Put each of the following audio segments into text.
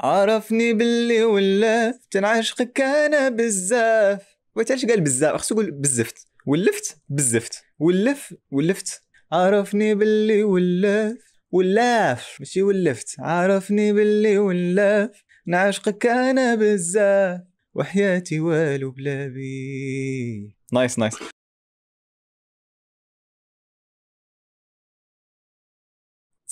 عرفني باللي ولفت تنعشقك انا بزاف علاش قال بزاف خصو يقول بزفت ولفت بزفت ولف ولفت عرفني باللي ولفت ولاف ماشي ولفت عرفني باللي ولاف نعشقك انا بزاف وحياتي والو بلا بي نايس نايس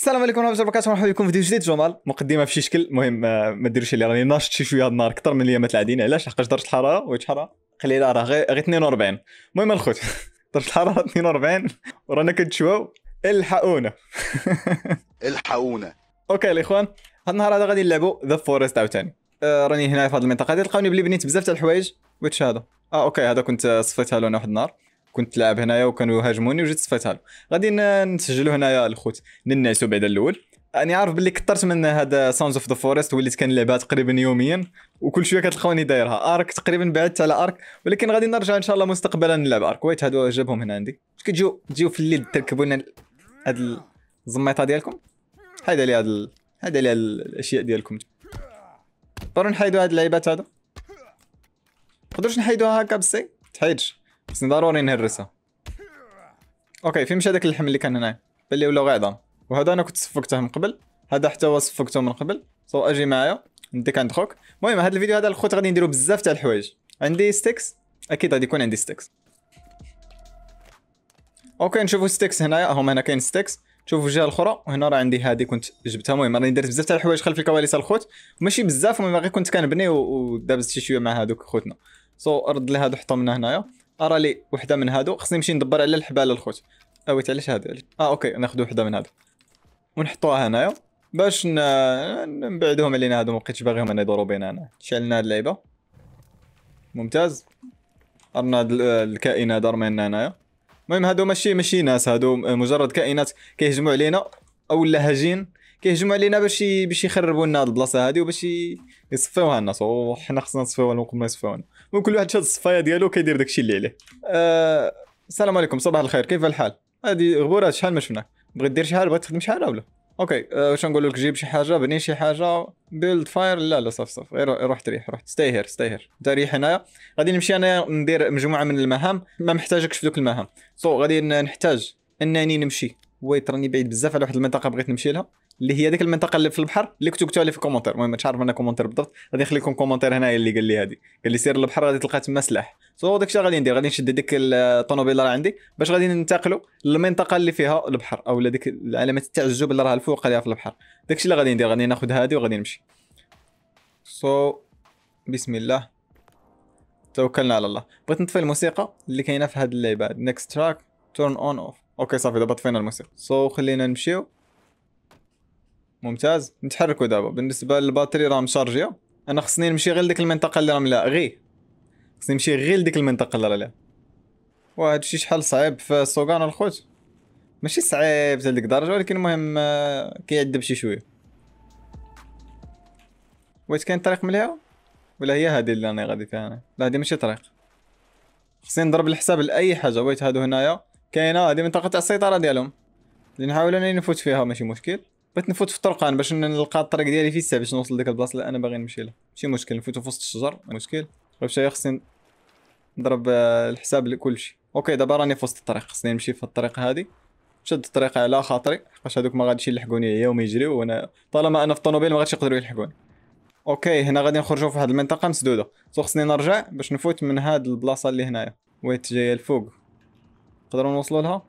السلام عليكم ورحمه الله وبركاته مرحبا بكم في فيديو جديد جمال مقدمه في شي شكل المهم آه، ما ديروش اللي راني ناشط شي شويه هاد النهار اكثر من الايامات العاديين علاش حقاش درجه الحراره وهي حراره قليله راه غير 42 المهم الخوت درجه الحراره 42 ورانا كنتشواو الحقونا الحقونا اوكي الاخوان هاد النهار هذا غادي نلعبوا ذا فورست عاوتاني آه، راني هنا في هذه المنطقه غادي تلقاوني بلي بنيت بزاف تاع الحوايج ويتش هذا اه اوكي هذا كنت آه، صفيتها لون واحد النهار كنت لعب هنايا وكانوا يهاجموني وجيت صفيتها له غادي نسجلوا هنايا الخوت ننعسوا بعد الاول راني عارف باللي كثرت من هذا ساونز اوف ذا فورست وليت كنلعبها تقريبا يوميا وكل شويه كتلقوني دايرها ارك تقريبا بعدت على ارك ولكن غادي نرجع ان شاء الله مستقبلا نلعب ارك ويت هادو جابهم هنا عندي كتجيو تجيو في الليل تركبوا لنا هاد الزميطه ديالكم هذا لي هاد هذا لي الاشياء ديالكم نقدروا نحيدوا هاد اللعيبات هادو نقدروش نحيدوها هكا بالسي تحيدش بس ضروري نهرسها اوكي في مش هذاك اللحم اللي كان هنا بلي ولاو غير وهذا انا كنت صفقته من قبل هذا حتى هو صفقته من قبل سو اجي معايا نديك عند خوك المهم هذا الفيديو هذا الخوت غادي نديرو بزاف تاع الحوايج عندي ستيكس اكيد غادي يكون عندي ستيكس اوكي نشوفو ستيكس هنايا هما هنا كاين ستيكس شوفوا الجهه الاخرى وهنا راه عندي هذه كنت جبتها المهم راني درت بزاف تاع الحوايج خلف الكواليس الخوت ماشي بزاف المهم غير كنت كنبني ودابزت شي شويه مع هذوك خوتنا سو so, رد لي هادو هنايا ارى لي وحده من هادو خصني نمشي ندبر على الحبال الخوت اويت علاش هادو اه اوكي ناخذ وحده من هادو ونحطوها هنايا باش نبعدوهم علينا هادو بقيتش باغيهم انا يدورو بينا انا شعلنا هاد اللعيبه ممتاز ارنا هاد الكائن هذا رمينا هنايا المهم هادو ماشي ماشي ناس هادو مجرد كائنات كيهجموا علينا او هجين كيهجموا علينا باش باش يخربوا لنا هاد البلاصه هذه وباش يصفيوها لنا وحنا خصنا نصفيوها لهم قبل ما يصفيوها المهم كل واحد شاد الصفايه ديالو كيدير داكشي اللي عليه أه... السلام عليكم صباح الخير كيف الحال هادي غبورات شحال ما شفناك بغيت دير شي حاجه بغيت تخدم شي حاجه ولا اوكي أه واش نقول لك جيب شي حاجه بني شي حاجه بيلد فاير لا لا صافي صافي روح تريح روح ستاي هير ستاي هير انت ريح هنايا غادي نمشي انا ندير مجموعه من المهام ما محتاجكش في دوك المهام سو غادي نحتاج انني نمشي ويت راني بعيد بزاف على واحد المنطقه بغيت نمشي لها اللي هي ديك المنطقه اللي في البحر اللي كنتو كتبتوها لي في الكومنتير المهم مش عارف انا كومنتير بالضبط غادي نخلي لكم كومنتير هنايا اللي قال لي هذه قال لي سير للبحر غادي تلقى تما سلاح سو داك الشيء غادي ندير غادي نشد ديك الطوموبيل راه عندي باش غادي ننتقلوا للمنطقه اللي فيها البحر او ديك العلامه التعجب اللي راها الفوق اللي في البحر داكشي اللي غادي ندير غادي ناخذ هذه وغادي نمشي سو بسم الله توكلنا على الله بغيت نطفي الموسيقى اللي كاينه في هذه اللعبه نيكست تراك تورن اون اوف اوكي صافي دابا طفينا الموسيقى سو so, خلينا نمشيو ممتاز نتحركوا دابا بالنسبه للباتري راه مشارجيه انا خصني نمشي غير لديك المنطقه اللي راه ملا غي خصني نمشي غير لديك المنطقه اللي راه وهذا الشيء شحال صعيب في السوغان الخوت ماشي صعيب حتى لديك الدرجه ولكن المهم آه، كيعذب شي شويه واش كاين طريق مليها ولا هي هذه اللي انا غادي فيها انا لا هذه ماشي طريق خصني نضرب الحساب لاي حاجه ويت هادو هنايا كاينه هذه منطقه تاع السيطره ديالهم اللي نحاول انني نفوت فيها ماشي مشكل بغيت نفوت في الطرقان باش نلقى الطريق ديالي في باش نوصل لديك البلاصه اللي انا باغي نمشي لها ماشي مشكل نفوتو في وسط الشجر مشكل غير طيب شي خصني نضرب آه، الحساب لكلشي اوكي دابا راني في وسط الطريق خصني نمشي في الطريق هادي شد الطريق على خاطري حقاش هادوك ما غاديش يلحقوني هي وما يجريو وانا طالما انا في الطوموبيل ما غاديش يقدروا يلحقوني اوكي هنا غادي نخرجوا في هاد المنطقه مسدوده سو خصني نرجع باش نفوت من هاد البلاصه اللي هنايا ويت جايه الفوق نقدروا نوصلوا لها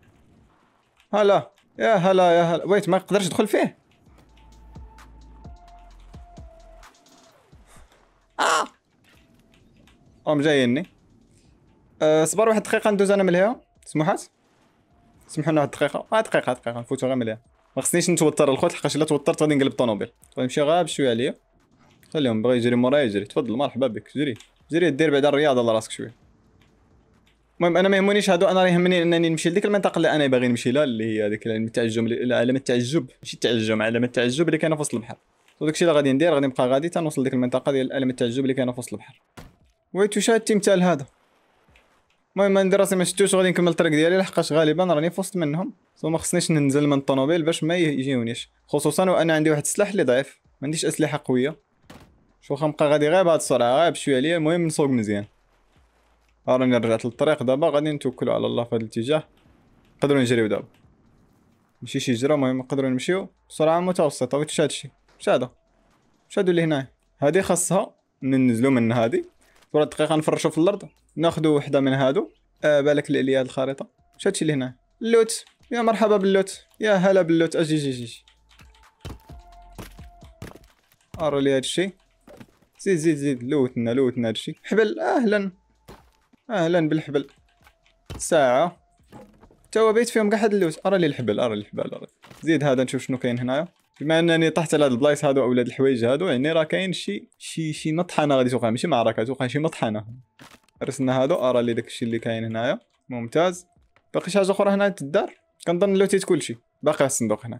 هلا يا هلا يا هلا ويت ما اقدرش ادخل فيه اه هم جايني آه، صبر واحد دقيقه ندوز انا مليها سموحات سمحوا لنا واحد دقيقه واحد دقيقه دقيقه نفوتو غير مليها ما خصنيش نتوتر الخوت حقاش الا توترت غادي نقلب الطوموبيل نمشي غاب شويه عليا خليهم بغا يجري مورايا يجري تفضل مرحبا بك جري جري دير بعدا الرياضه راسك شويه المهم انا ما يهمنيش هادو انا يهمني انني نمشي لديك المنطقه اللي انا باغي نمشي لها اللي هي هذيك علامه التعجب علامه التعجب ماشي التعجب علامه التعجب اللي كاينه في وسط البحر الشيء اللي غادي ندير غادي نبقى غادي تنوصل لديك المنطقه ديال علامه التعجب اللي كاينه في وسط البحر وي وش هاد التمثال هذا المهم ندير راسي ما شفتوش غادي نكمل الطريق ديالي لحقاش غالبا راني في وسط منهم سو ما خصنيش ننزل من الطوموبيل باش ما يجيونيش خصوصا وانا عندي واحد السلاح اللي ضعيف ما عنديش اسلحه قويه واخا نبقى غادي غير بهاد السرعه غير بشويه عليا المهم نسوق مزيان راني رجعت للطريق دابا غادي نتوكلوا على الله في هذا الاتجاه نقدروا نجريو دابا ماشي شي جره المهم نقدروا نمشيو بسرعه متوسطه واش هادشي واش هذا واش هادو اللي هنايا هادي خاصها ننزلو من هادي ورا دقيقه نفرشوا في الارض ناخذوا وحده من هادو آه بالك لي هاد الخريطه واش هادشي اللي هنايا اللوت يا مرحبا باللوت يا هلا باللوت اجي جي جي ارى لي هادشي زيد زيد زيد لوتنا لوتنا هادشي حبل اهلا اهلا بالحبل ساعة توا بيت فيهم قاعد اللوت ارى لي الحبل ارى لي الحبل ارى زيد هذا نشوف شنو كاين هنايا بما انني طحت على هاد البلايص هادو اولاد الحوايج هادو يعني راه كاين شي شي شي مطحنه غادي توقع ماشي معركه توقع شي مطحنه رسنا هادو ارى لي داكشي اللي كاين هنايا ممتاز باقي شي حاجه اخرى هنا تدار كنظن لوتيت كلشي باقي الصندوق هنا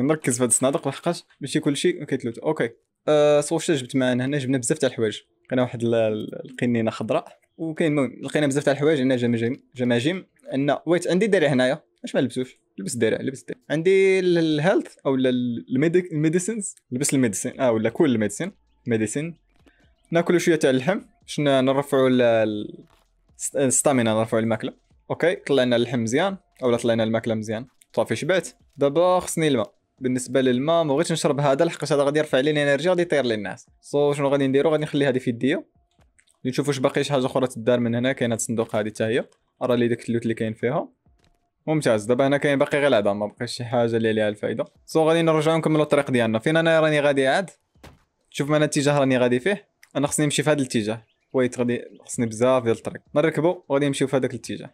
نركز في هاد الصنادق لحقاش ماشي كلشي كيتلوت اوكي أه صوف جبت معانا هنا جبنا بزاف تاع الحوايج كاين واحد القنينه خضراء وكاين المهم لقينا بزاف تاع الحوايج عندنا جماجم جماجم عندنا ويت عندي الدرع هنايا اش ما لبسوش لبس الدرع لبس الدرع عندي الهيلث او الميديك الميديسينز لبس الميديسين اه ولا كل الميديسين ميديسين ناكل شويه تاع اللحم باش نرفعوا الستامينا نرفعوا الماكله اوكي طلعنا اللحم مزيان اولا طلعنا الماكله مزيان صافي شبعت دابا خصني الماء بالنسبه للماء ما بغيتش نشرب هذا لحقاش هذا غادي يرفع لي الانرجي غادي يطير الناس سو so, شنو غادي نديرو غادي نخلي هذه في يديا نشوف واش باقي شي حاجه اخرى تدار من هنا كاين هاد الصندوق هادي حتى هي راه لي داك اللوت اللي كاين فيها ممتاز دابا هنا كاين باقي غير العظام ما بقاش شي حاجه اللي عليها الفائده سو غادي نرجعو نكملو الطريق ديالنا فين انا راني غادي عاد شوف معنا الاتجاه راني غادي فيه انا خصني نمشي في هذا الاتجاه ويت غادي خصني بزاف ديال الطريق نركبو وغادي نمشيو في هذاك الاتجاه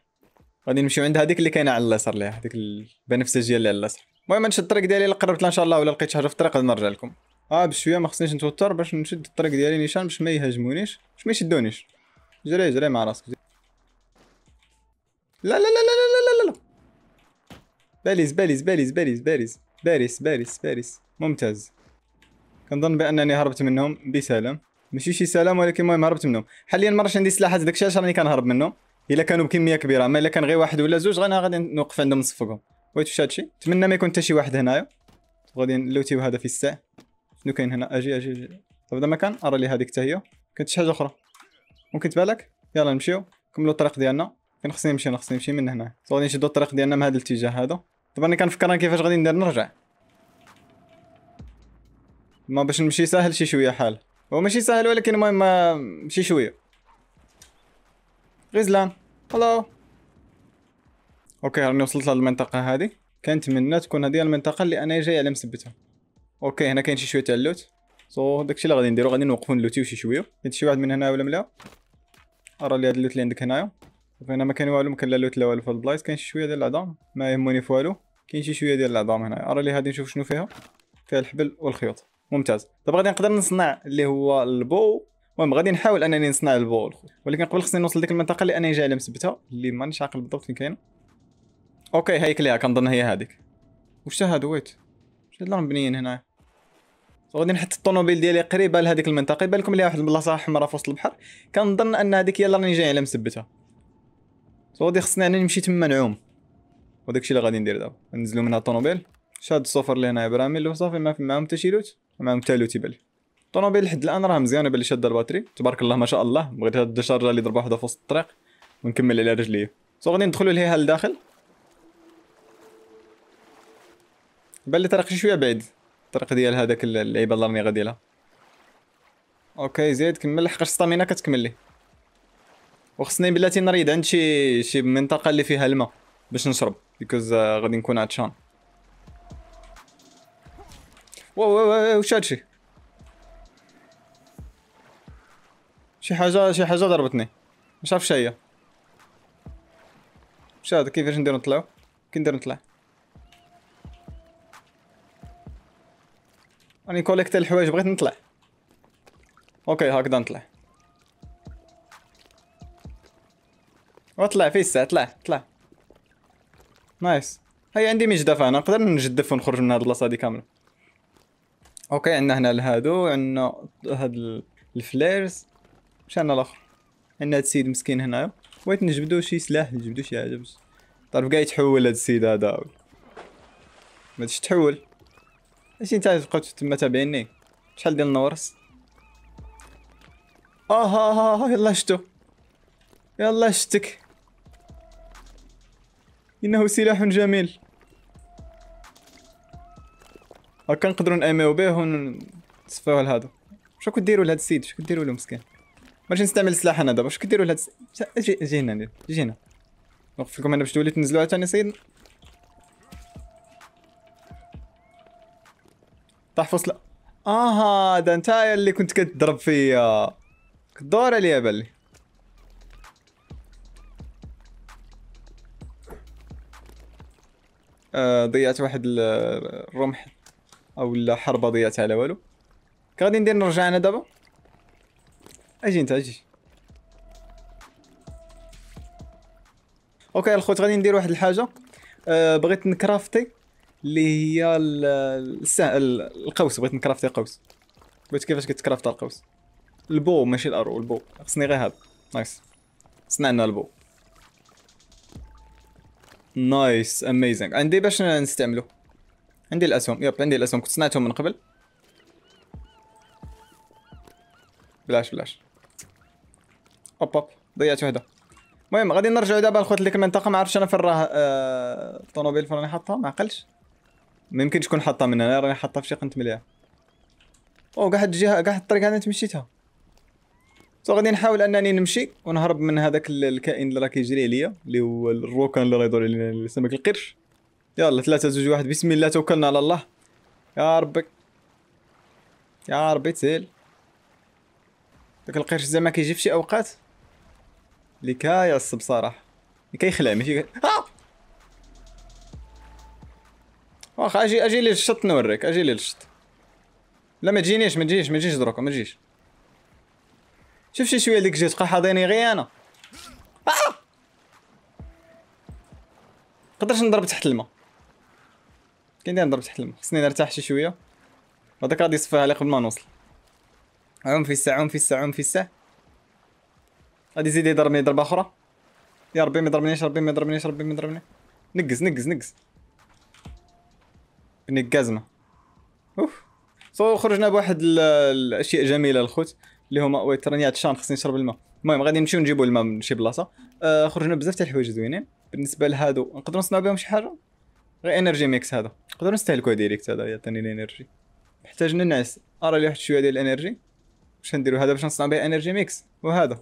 غادي نمشيو عند هذيك اللي كاينه على اليسار ليها هذيك البنفسجيه اللي على اليسار المهم نشد الطريق ديالي اللي قربت ان شاء الله ولا لقيت شي حاجه في الطريق نرجع لكم اه بشويه ما خصنيش نتوتر باش نشد الطريق ديالي نيشان باش ما يهاجمونيش باش ما يشدونيش جري جري مع راسك لا لا لا لا لا لا لا لا لا لا لا لا لا لا لا لا ممتاز كنظن بانني هربت منهم بسلام ماشي شي سلام ولكن المهم هربت منهم حاليا ما عندي سلاحات لا لا راني كنهرب منهم الا كانوا بكميه كبيره لا الا كان غير واحد ولا زوج لا غادي نوقف عندهم نصفقهم لا شي لا نتمنى ما يكون حتى شي واحد هنايا غادي نلوتيو هذا في الساعه شنو كاين هنا اجي اجي اجي طب هذا ما كان ارى لي هذيك حتى هي كانت شي حاجه اخرى ممكن تبالك يلا نمشيو نكملو الطريق ديالنا كان خصني نمشي انا خصني نمشي من هنا صافي غادي نشدو الطريق ديالنا من هذا الاتجاه هذا طبعا انا كنفكر انا كيفاش غادي ندير نرجع ما باش نمشي ساهل شي شويه حال هو ماشي ساهل ولكن المهم شي شويه غزلان هلو اوكي راني وصلت للمنطقه هذه كنتمنى تكون هذه المنطقه اللي انا جاي على مثبتها اوكي هنا كاين شي شويه تاع اللوت سو so, داكشي اللي غادي نديرو غادي نوقفو نلوتيو شي شويه حيت شي واحد من هنا ولا ملا ارى لي هاد اللوت اللي عندك هنايا هنا ما كان والو ما كان لا لوت لا والو في هاد البلايص كاين شي شويه ديال العظام ما يهمني في والو كاين شي شويه ديال العظام هنايا ارى لي هادي نشوف شنو فيها فيها الحبل والخيوط ممتاز دابا غادي نقدر نصنع اللي هو البو المهم غادي نحاول انني نصنع البو ولكن قبل خصني نوصل لديك المنطقه اللي انا جاي على مثبتها اللي مانيش عاقل بالضبط فين كاينه اوكي هايك ليها كنظن هي هذيك واش هادو ويت شنو هاد مبنيين هنايا غادي نحط الطوموبيل ديالي قريبه لهذيك المنطقه يبان لكم ليها واحد البلاصه حمراء في وسط البحر كنظن ان هذيك هي اللي راني جاي على مثبتها غادي خصني انا نمشي تما نعوم وداكشي اللي غادي ندير دابا ننزلو من الطوموبيل شاد الصفر اللي هنا براميل وصافي ما معاهم حتى شي لوت معاهم حتى لوت يبان الطوموبيل لحد الان راه مزيانه بان شاده الباتري تبارك الله ما شاء الله بغيت هاد الشارجه اللي ضربه وحده في وسط الطريق ونكمل على رجلي سو غادي ندخلوا ليها لداخل بان لي طريق شي شويه بعيد الطريق ديال هذاك اللعيبه غادي لها اوكي زيد كمل لحقاش السطامينا كتكمل لي وخصني بلاتي نريد عند شي شي منطقه اللي فيها الماء باش نشرب بيكوز آه، غادي نكون عطشان واو واو واش هادشي شي حاجه شي حاجه ضربتني مش عارف شايه شاد كيفاش ندير نطلعو كي ندير نطلع راني كوليكتي الحوايج بغيت نطلع اوكي هكذا نطلع وطلع فيه الساعة طلع طلع نايس هاي عندي مجدف انا نقدر نجدف ونخرج من هاد البلاصه هادي كامله اوكي عندنا هنا الهادو عندنا هاد الفليرز مشينا الاخر عندنا هاد السيد مسكين هنايا بغيت نجبدو شي سلاح نجبدو شي حاجه باش طرف كاع يتحول هاد السيد هذا ما تحول اش انت تبقاو تما تابعيني شحال ديال النورس اها آه، آه، آه، يلا شتو يلا شتك انه سلاح جميل هكا نقدروا ناميو به ونصفيوه لهادو شنو كديروا لهاد السيد شنو كديروا له مسكين باش نستعمل السلاح انا دابا شنو كديروا لهاد السيد جي, هنا جي هنا نوقف لكم انا باش تولي تنزلوا عاوتاني سيد تحفظ لا اها ده انت اللي كنت كتضرب فيا آه. دور علي بالي بلي آه، ضيعت واحد الرمح او الحربه ضيعت على والو غادي ندير نرجع انا دابا اجي انت اجي اوكي الخوت غادي ندير واحد الحاجه آه بغيت نكرافتي اللي هي السا... القوس بغيت نكرافتي قوس بغيت كيفاش كتكرافت القوس البو ماشي الارو البو خصني غير هذا نايس صنعنا البو نايس اميزينغ عندي باش نستعملو عندي الاسهم يب عندي الاسهم كنت صنعتهم من قبل بلاش بلاش اوب اوب ضيعت وحده المهم غادي نرجعو دابا الخوت ديك المنطقه ما عرفتش انا فين راه الطونوبيل آه، فين راني حاطها ما عقلش ما يمكنش تكون حاطه من هنا راني حاطه في شي قنت مليح او قاعد الجهه قاعد الطريق انا تمشيتها سو غادي نحاول انني نمشي ونهرب من هذاك الكائن اللي راه كيجري عليا اللي هو الروكان اللي راه يدور علينا سمك القرش يلا ثلاثة زوج واحد بسم الله توكلنا على الله يا ربي يا ربي تسهل داك القرش زعما كيجي في شي اوقات اللي كايعصب صراحه كيخلع ماشي آه واخا اجي اجي لي للشط نوريك اجي لي للشط لا ما تجينيش ما تجيش ما تجيش دروك ما تجيش شوف شي شويه ديك جهه حاضيني غي انا آه! قدرش نضرب تحت الماء كاين ندير نضرب تحت الماء خصني نرتاح شي شويه هذاك غادي يصفى عليه قبل ما نوصل عم في الساعه عم في الساعه عم في الساعه غادي يزيد يضربني ضربه اخرى يا ربي ما يضربنيش ربي ما يضربنيش ربي ما يضربني نقز نقز نقز اني الجزمه اوف صو خرجنا بواحد الاشياء جميله الخوت اللي هما وي تراني عطشان خصني نشرب الماء المهم غادي نمشيو نجيبو الماء من شي بلاصه آه خرجنا بزاف تاع الحوايج زوينين بالنسبه لهادو نقدروا نصنعوا بهم شي حاجه غير انرجي ميكس هذا نقدروا نستهلكوه ديريكت هذا يعطيني الانرجي نحتاج ننعس ارى لي واحد شويه ديال الانرجي باش نديرو هذا باش نصنع به انرجي ميكس وهذا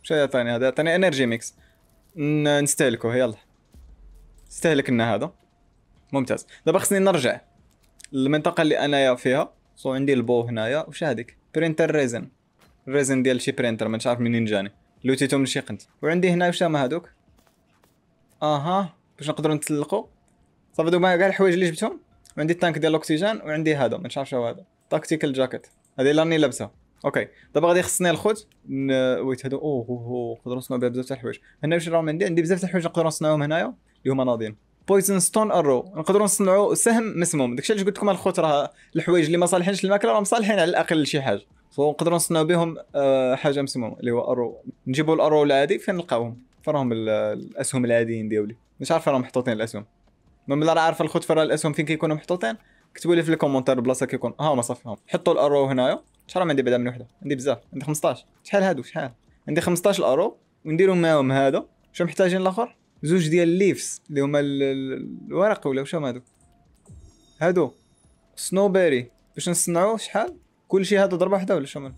واش يعطيني هذا يعطيني انرجي ميكس نستهلكوه يلا استهلكنا هذا ممتاز دابا خصني نرجع للمنطقه اللي انايا فيها سو عندي البو هنايا وش هذيك برينتر ريزن ريزن ديال شي برينتر ما عارف منين جاني لوتيتو من شي قنت وعندي هنا واش هما هادوك اها باش نقدروا نتسلقوا صافي دوك كاع الحوايج اللي جبتهم وعندي التانك ديال الاكسجين وعندي هذا ما عارف شنو هذا تاكتيكال جاكيت هذه لاني لابسها اوكي دابا غادي خصني الخوت ن... ويت هادو اوه اوه نقدروا نصنعوا بها بزاف تاع الحوايج هنا واش راهم عندي عندي بزاف تاع الحوايج نقدروا نصنعوهم هنايا اللي هما ناضيين بويزن ستون ارو نقدروا نصنعوا سهم مسموم داكشي علاش قلت لكم الخوت راه الحوايج اللي ما صالحينش للماكله راه مصالحين على الاقل لشي حاجه فنقدروا نصنعوا بهم آه، حاجه مسمومه اللي هو ارو نجيبوا الارو العادي فين نلقاوهم فراهم الاسهم العاديين ديولي مش عارف راهم محطوطين الاسهم من راه عارف الخوت فرا الاسهم فين كيكونوا محطوطين كتبوا لي في الكومونتير البلاصه كيكون ها هما صافي حطوا الارو هنايا شحال عندي بعدا من وحده عندي بزاف عندي 15 شحال هادو شحال عندي 15 ارو ونديرهم معاهم هذا شنو محتاجين الاخر زوج ديال الليفس اللي هما الورق ولا واش هما هادو هادو سنوبيري باش نصنعو شحال كلشي هذا ضربه وحده ولا شمال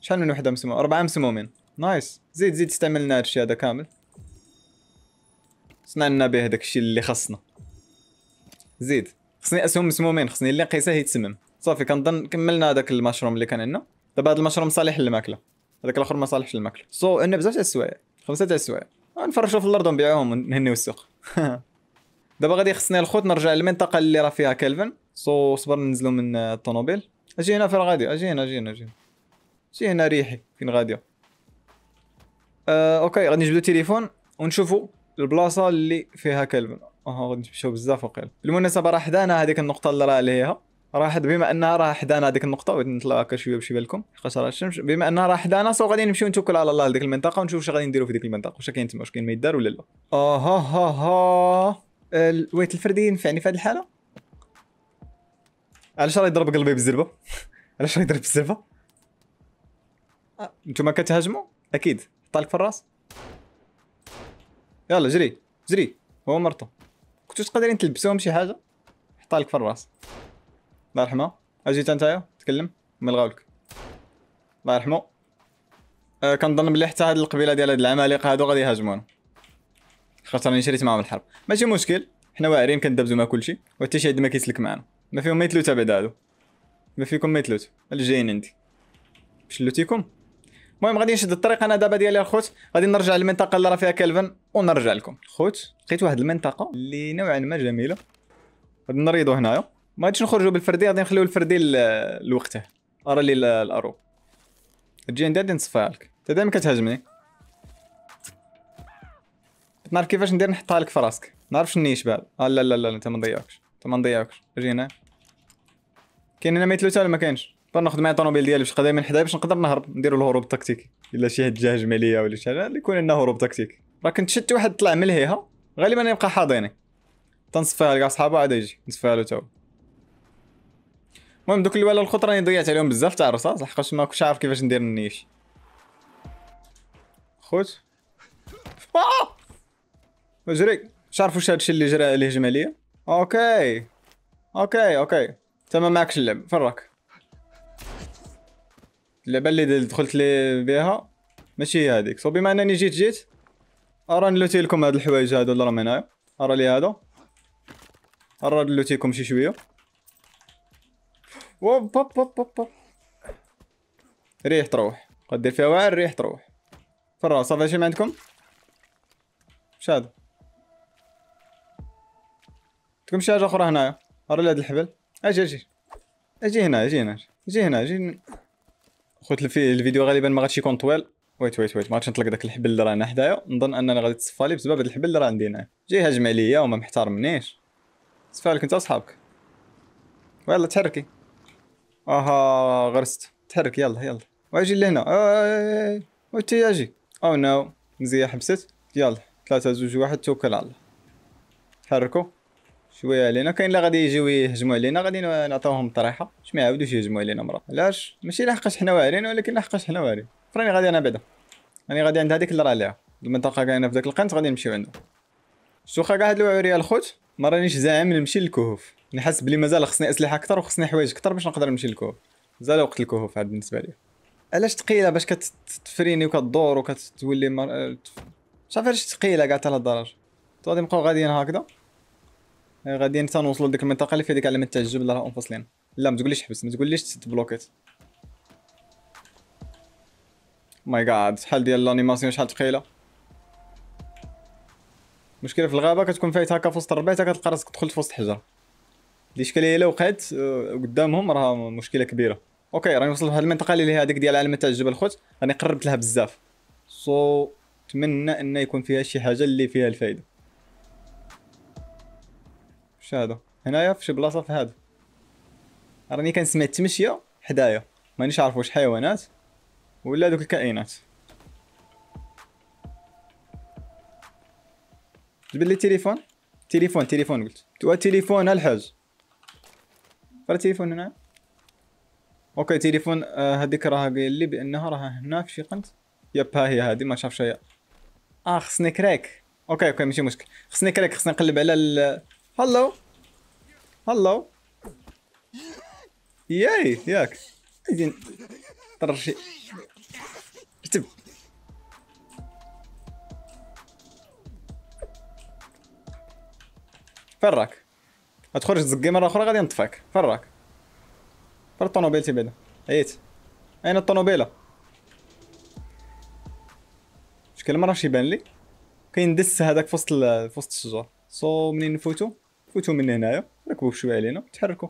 شحال من وحده مسمومه اربعه مسمومين نايس زيد زيد استعملنا هادشي هذا كامل صنعنا به داكشي اللي خاصنا زيد خصني اسهم مسمومين خصني اللي نقيسه يتسمم صافي كنظن كملنا هذاك المشروم اللي كان عندنا دابا هذا المشروم صالح للماكله هذاك الاخر ما صالحش للماكله سو so, عندنا بزاف تاع السوايع خمسه تاع السوايع نفرشوا في الارض ونبيعوهم نهنيو السوق دابا غادي خصني الخوت نرجع للمنطقه اللي راه فيها كلفن سو صبر ننزلوا من الطوموبيل اجي هنا فين الغادي اجي هنا اجي هنا اجي هنا اجي هنا ريحي فين غادي أه اوكي غادي نجبدو التليفون ونشوفوا البلاصه اللي فيها كلفن اه غادي نمشيو بزاف وقيل بالمناسبه راه حدانا هذيك النقطه اللي راه عليها راح بما انها راه حدانا هذيك النقطه بغيت نطلع هكا شويه بشويه لكم لحقاش راه الشمس بما انها راه حدانا سو غادي نمشيو نتوكل على الله لديك المنطقه ونشوف واش غادي نديرو في ديك المنطقه واش كاين تما واش كاين ما يدار ولا لا اه ها ها ها الويت الفردي ينفعني في هذه الحاله علاش راه يضرب قلبي بالزربه علاش راه يضرب بالزربه آه. نتوما كتهاجموا اكيد طالك في الراس يلا جري جري هو مرته كنتو تقدرين تلبسوهم شي حاجه حطالك في الراس الله يرحمه اجيت انت يا تكلم ملغاو لك الله يرحمه أه كنظن بلي حتى هاد القبيله ديال هاد العمالقه هادو غادي يهاجمونا خاطر راني شريت معاهم الحرب ماشي مشكل حنا واعرين كندبزو مع كلشي وحتى شي حد ما كيسلك معانا ما فيهم ما يتلوت بعدا هادو ما فيكم ما يتلوت اللي جايين عندي شلوتيكم المهم غادي نشد الطريق انا دابا ديالي الخوت غادي نرجع للمنطقه اللي راه فيها كالفن ونرجع لكم خوت لقيت واحد المنطقه اللي نوعا ما جميله غادي نريضو هنايا ما غاديش نخرجوا بالفردي غادي نخليو الفردي لوقته ارى لي الارو تجي عندي غادي نصفيها لك انت دائما كتهاجمني نعرف كيفاش ندير نحطها لك في راسك شنو نيش بعد آه لا لا لا انت ما نضيعكش انت ما نضيعكش اجي هنا كاين هنا ميتلوتا ولا ما كاينش ناخذ معايا الطوموبيل ديالي باش نقدر من حدايا باش نقدر نهرب نديرو الهروب تكتيكي الا شي حد جاهج عليا ولا شي حاجه يكون عندنا هروب تكتيكي راه كنت شت واحد طلع من الهيها غالبا يبقى حاضيني تنصفيها لك صحابو عاد يجي نصفيها له تو المهم دوك ولا الخضره راني ضيعت عليهم بزاف تاع الرصاص لحقاش ما كنتش عارف كيفاش ندير النيش خوت اجري آه! مش عارف واش هادشي اللي جرى اللي هجم عليا اوكي اوكي اوكي تمام معكش اللعب فراك اللعبه اللي دخلت لي بها ماشي هي هذيك سو بما انني جيت جيت ارى نلوتي لكم هاد الحوايج هادو اللي راهم هنايا ارى لي هادو ارى نلوتي لكم شي شويه وب بب بب بب بب ريح تروح قدر فيها واعر ريح تروح في الراس هذا شي ما عندكم وش هذا عندكم شي حاجه اخرى هنايا ارى لهاد الحبل اجي اجي اجي هنا اجي هنا اجي هنا اجي خوت الفيديو غالبا ما غاديش يكون طويل ويت ويت ويت ما غاديش نطلق داك الحبل اللي رانا حدايا نظن انني غادي تصفى لي بسبب هاد الحبل اللي راه عندي هنايا جي هاجم عليا وما محتارمنيش صفالك انت وصحابك ويلا تحركي اها غرست تحرك يلا يلا واجي لهنا وانت آه، اجي آه، آه، او نو مزية حبست يلا ثلاثة زوج واحد توكل على الله تحركوا شوية علينا كاين اللي غادي يجيو يهجموا علينا غادي نعطيوهم طريحة باش ما يعاودوش يهجموا علينا مرة علاش ماشي لحقاش حنا واعرين ولكن لحقاش حنا واعرين راني غادي انا بعدا راني غادي عند هذيك اللي راه ليها المنطقة كاينة في داك القنت غادي نمشيو عندها شتو كاع هاد الوعورية الخوت ما رانيش زاعم نمشي للكهوف نحس بلي مازال خصني اسلحه اكثر وخصني حوايج اكثر باش نقدر نمشي للكهوف مازال وقت الكهوف هذا بالنسبه لي علاش ثقيله باش كتفريني وكتدور وكتولي مر... صافي علاش ثقيله كاع حتى لهاد الدرجه غادي نبقاو غاديين هكذا غاديين حتى نوصلوا لديك المنطقه اللي فيها ديك علامه تاع الجبل راه انفصلين لا ما تقوليش حبس ما تقوليش تبلوكيت ماي جاد شحال ديال الانيماسيون شحال ثقيله مشكله في الغابه كتكون فايت هكا في وسط الربيع كتلقى راسك دخلت في وسط حجره الاشكاليه آه، الا وقعت قدامهم راه مشكله كبيره اوكي راني وصلت لواحد المنطقه اللي هي هذيك ديال علامه تاع الجبل خوت راني قربت لها بزاف سو نتمنى ان يكون فيها شي حاجه اللي فيها الفائده واش هذا هنايا في شي بلاصه في هذا راني كنسمع التمشيه حدايا مانيش عارف واش حيوانات ولا دوك الكائنات جبت لي التليفون تليفون تليفون قلت توا تليفون الحاج فلا تليفون هنا اوكي تليفون آه، هذيك راها قايل لي بانها راها هناك شي قنت يب ها هي هذه ما شاف شيء اه خصني كراك اوكي اوكي ماشي مشكل خصني كراك خصني نقلب على ال هلو هلو ياي ياك عايزين طرشي اكتب فين راك غتخرج تزكي مره اخرى غادي نطفاك فراك فر الطوموبيل تيبان عييت اين الطوموبيله شكل مره يبان لي كاين دس هذاك في وسط في وسط الشجر سو so, منين نفوتو فوتو من هنايا ركبوا بشويه علينا تحركوا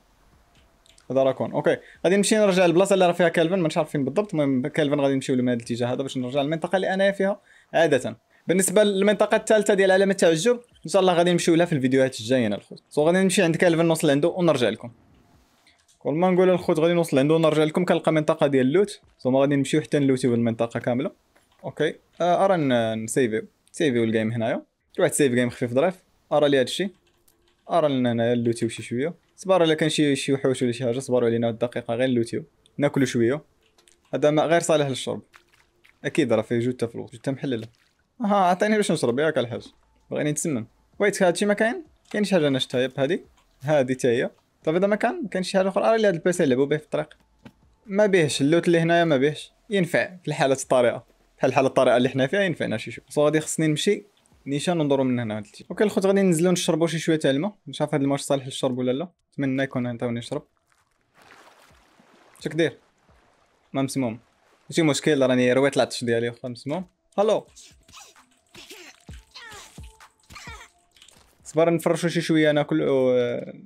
هذا راكون اوكي غادي نمشي نرجع للبلاصه اللي راه فيها كالفن ما عارف فين بالضبط المهم كالفن غادي نمشيو من الاتجاه هذا باش نرجع للمنطقه اللي انايا فيها عاده بالنسبه للمنطقه الثالثه ديال علامه التعجب ان شاء الله غادي نمشيو لها في الفيديوهات الجايين الخوت سو غادي نمشي عند كالفن نوصل عنده ونرجع لكم كل ما نقول الخوت غادي نوصل عنده ونرجع لكم كنلقى منطقه ديال اللوت زعما غادي نمشيو حتى نلوتيو المنطقه كامله اوكي آه، ارى نسيفيو سيفيو الجيم هنايا واحد سيف جيم خفيف ظريف ارى لي هادشي لنا هنايا نلوتيو شي شويه صبر الا كان شي شي وحوش ولا شي حاجه صبروا علينا الدقيقه غير نلوتيو ناكلو شويه هذا ماء غير صالح للشرب اكيد راه فيه جوج في الوقت جوج محلله اها عطيني باش نشرب ياك الحاج بغيني نتسمم ويت هادشي ما كاين كاين شي حاجه انا شفتها بهادي هادي تاهي هي صافي هذا ما كان كاين شي حاجه اخرى راه اللي هاد البيسي لعبوا به في الطريق ما بيهش اللوت اللي هنايا ما بيهش ينفع في الحاله الطارئه بحال الحاله الطارئه اللي حنا فيها ينفعنا شي شويه سو غادي خصني نمشي نيشان ندورو من هنا هادشي اوكي الخوت غادي ننزلو نشربو شي شويه تاع الماء نشوف هاد الماء صالح للشرب ولا لا نتمنى يكون عطاوني نشرب شكدير ما مسموم ماشي مشكل راني رويت العطش ديالي واخا مسموم هالو برا نفرشوا شي شويه ناكل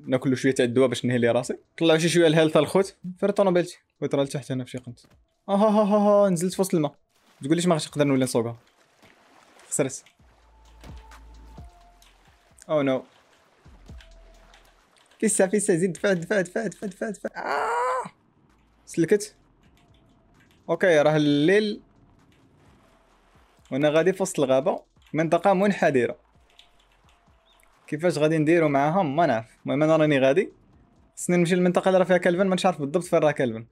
ناكل شويه تاع الدواء باش نهلي راسي طلع شي شويه الهيلث الخوت فرت طوموبيلتي وترى لتحت انا فشي قنت آه ها ها ها نزلت في وسط الماء تقول ليش ما غاديش نقدر نولي نسوقها خسرت او oh نو فيسا فيسا زيد دفع دفع دفع دفع دفع دفع آه. سلكت اوكي راه الليل وانا غادي في وسط الغابه منطقه منحدره كيفاش غادي نديرو معاهم ما نعرف المهم انا راني غادي خصني نمشي للمنطقه اللي راه فيها كلفن ما عارف بالضبط فين راه كلفن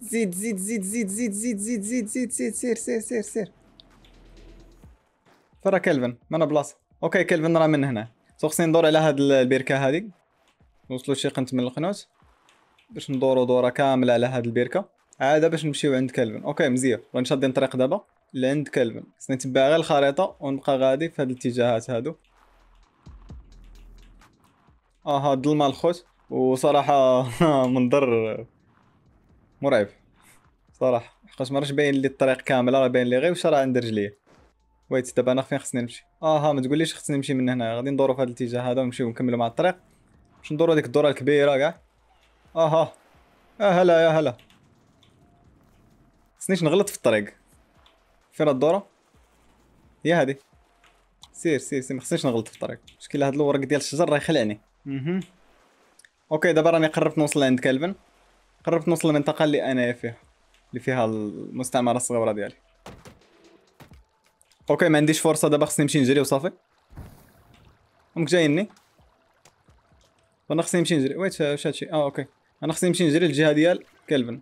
زيد زيد زيد زيد زيد زيد زيد زيد زيد زيد سير سير سير سير فين راه كلفن ما انا بلاصه اوكي كلفن راه من هنا سو خصني ندور على هاد البركه هادي نوصلو شي قنت من القنوت باش ندورو دوره كامله على هاد البركه عادة باش نمشيو عند كلفن اوكي مزيان شادين الطريق دابا لعند كلفن خصني نتبع غير الخريطه ونبقى غادي في هاد الاتجاهات هادو اها ظلمه الخوت وصراحه منظر مرعب صراحه حقاش ما باين لي الطريق كامله راه باين لي غير واش راه عند رجليا ويت دابا انا فين خصني نمشي اها ما تقوليش خصني نمشي من هنا غادي ندورو في هذا الاتجاه هذا ونمشيو نكملو مع الطريق باش ندورو ديك الدوره الكبيره كاع اها يا أه هلا يا هلا خصنيش نغلط في الطريق فين الدوره هي هذه سير سير سير ما خصنيش نغلط في الطريق مشكل هاد الورق ديال الشجر راه يخلعني اها اوكي دابا راني قربت نوصل عند كلبن قربت نوصل للمنطقه اللي انايا فيها اللي فيها المستعمره الصغيره ديالي اوكي ما عنديش فرصه دابا خصني نمشي نجري وصافي امك جايني انا خصني نمشي نجري ويت واش هادشي اه اوكي انا خصني نمشي نجري للجهه ديال كلفن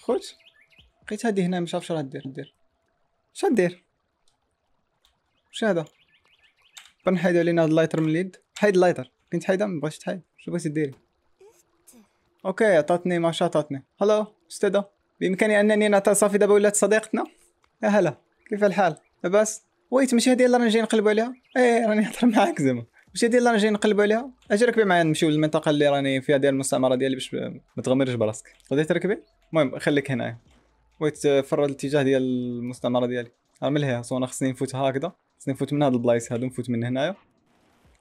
خوت لقيت هادي هنا مش عارف شنو غادير دير شنو غدير واش هذا بنحيدو علينا هاد اللايتر من اليد حيد اللايتر كنت حيدها ما بغيتش تحيد شو بغيتي ديري اوكي عطاتني ما عطاتني هلا استاذة بامكاني انني نعطي صافي دابا ولات صديقتنا يا هلا كيف الحال لاباس ويت ماشي هادي اللي رانا جايين نقلبوا عليها ايه راني نهضر معاك زعما ماشي هادي اللي رانا جايين نقلبوا عليها اجي ركبي معايا نمشيو للمنطقه اللي راني فيها ديال المستعمره ديالي باش ما تغمرش براسك غادي تركبي المهم خليك هنايا ويت فر الاتجاه ديال المستعمره ديالي عملها صونا خصني نفوت هكذا خصني نفوت من هاد البلايص هادو نفوت من هنايا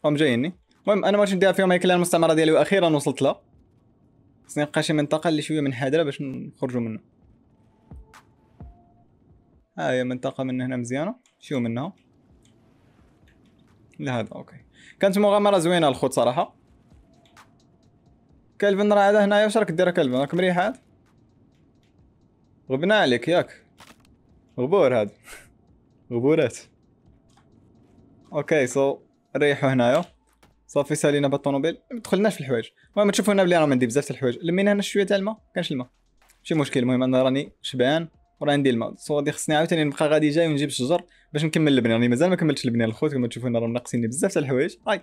هم جاييني المهم انا ما كنت داير فيهم هيك المستعمره ديالي واخيرا وصلت لها خصني نبقى شي منطقه اللي شويه من منحدره باش نخرجوا منها ها هي منطقه من هنا مزيانه شو منها لهذا اوكي كانت مغامره زوينه الخوت صراحه كلفن راه هذا هنايا واش راك دير كلفن راك مريح هاد غبنا عليك ياك غبور هاد غبورات اوكي سو so. نريحو هنايا صافي سالينا بالطوموبيل ما دخلناش في الحوايج المهم تشوفوا انا بلي راه عندي بزاف تاع الحوايج لمينا هنا شويه تاع الماء كانش الماء ماشي مشكل المهم انا راني شبعان وراه عندي الماء سو غادي خصني عاوتاني نبقى غادي جاي ونجيب الشجر باش نكمل البنيه راني مازال ما كملتش البنيه الخوت كما تشوفوا هنا راه ناقصيني بزاف تاع الحوايج هاي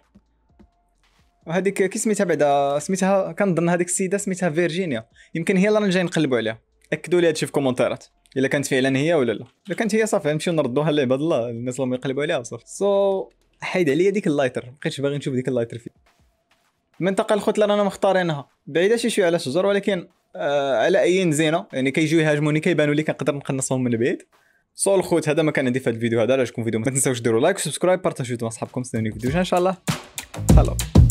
وهذيك كي سميتها بعدا سميتها كنظن هذيك السيده سميتها فيرجينيا يمكن هي اللي رانا جاي نقلبوا عليها اكدوا لي هادشي في الكومونتيرات الا كانت فعلا هي ولا لا الا كانت هي صافي نمشيو نردوها لعباد الله الناس اللي يقلبوا عليها صافي سو so, حيد عليا ديك اللايتر مبقيتش باغي نشوف ديك اللايتر فيه الخوت الخثلى رانا مختارينها بعيده شي شويه على الشجر ولكن آه على اي زينه يعني كيجيو يهاجموني كيبانوا لي كنقدر نقنصهم من بعيد سو الخوت هذا ما كان عندي في هذا الفيديو هذا علاش يكون فيديو ما تنساوش ديروا لايك وسبسكرايب بارطاجيو مع صحابكم استنوني فيديو ان شاء الله سلام